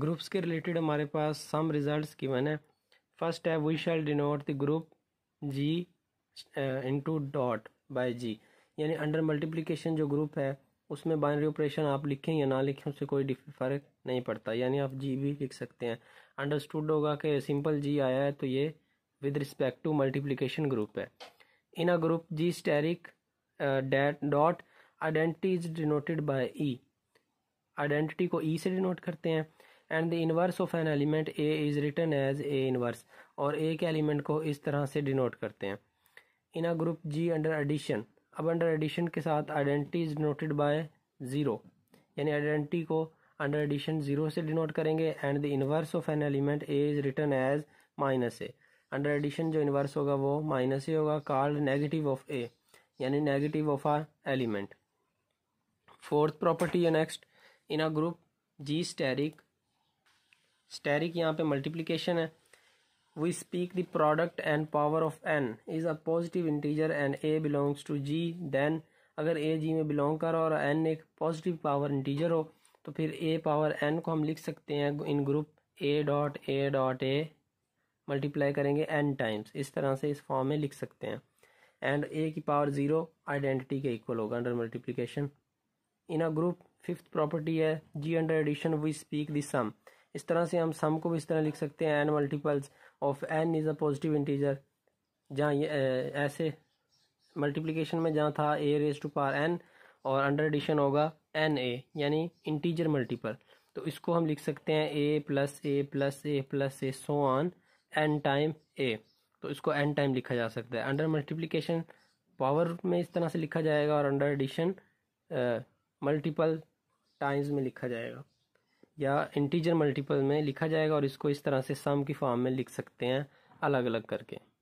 groups के related हमारे पास सम रिजल्ट्स गिवन है फर्स्ट है we shall denote the group G into dot by G यानी अंडर मल्टीप्लिकेशन जो ग्रुप है उसमें बाइनरी ऑपरेशन आप लिखें या ना लिखें उससे कोई फ़र्क नहीं पड़ता यानी आप जी भी लिख सकते हैं अंडरस्टूड होगा कि सिंपल जी आया है तो ये with respect to multiplication group है in a group G asterisk dot identity is denoted by e identity को ई e से डिनोट करते हैं and the inverse of an element a is written as a inverse और a के element को इस तरह से डिनोट करते हैं in a group G under addition अब अंडर एडिशन के साथ identity is denoted by zero यानी आइडेंटिटी को अंडर एडिशन ज़ीरो से डिनोट करेंगे and the inverse of an element a is written as minus a under addition जो inverse होगा वो माइनस ए होगा कार्ड नेगेटिव ऑफ ए यानी negative of a element fourth property है next in a group G asterisk asterisk यहाँ पे multiplication है we speak the product and power of n is a positive integer and a belongs to G then अगर a जी में belong करो और N एक positive power integer हो तो फिर ए पावर एन को हम लिख सकते हैं इन group a dot a dot a multiply करेंगे एन टाइम्स इस तरह से इस फॉर्म में लिख सकते हैं एंड ए की पावर ज़ीरो आइडेंटिटी के इक्वल होगा under multiplication in a group fifth property है G under addition we speak the sum इस तरह से हम सम को भी इस तरह लिख सकते हैं n multiples of n is a positive integer जहाँ ये ऐसे मल्टीप्लिकेशन में जहाँ था a raise to power n और अंडर एडिशन होगा एन ए यानी इंटीजर मल्टीपल तो इसको हम लिख सकते हैं a plus a plus a plus a so on n time a तो इसको एन टाइम लिखा जा सकता है अंडर मल्टीप्लिकेशन पावर में इस तरह से लिखा जाएगा और अंडर एडिशन मल्टीपल टाइम्स में लिखा जाएगा या इंटीजर मल्टीपल में लिखा जाएगा और इसको इस तरह से सम की फॉर्म में लिख सकते हैं अलग अलग करके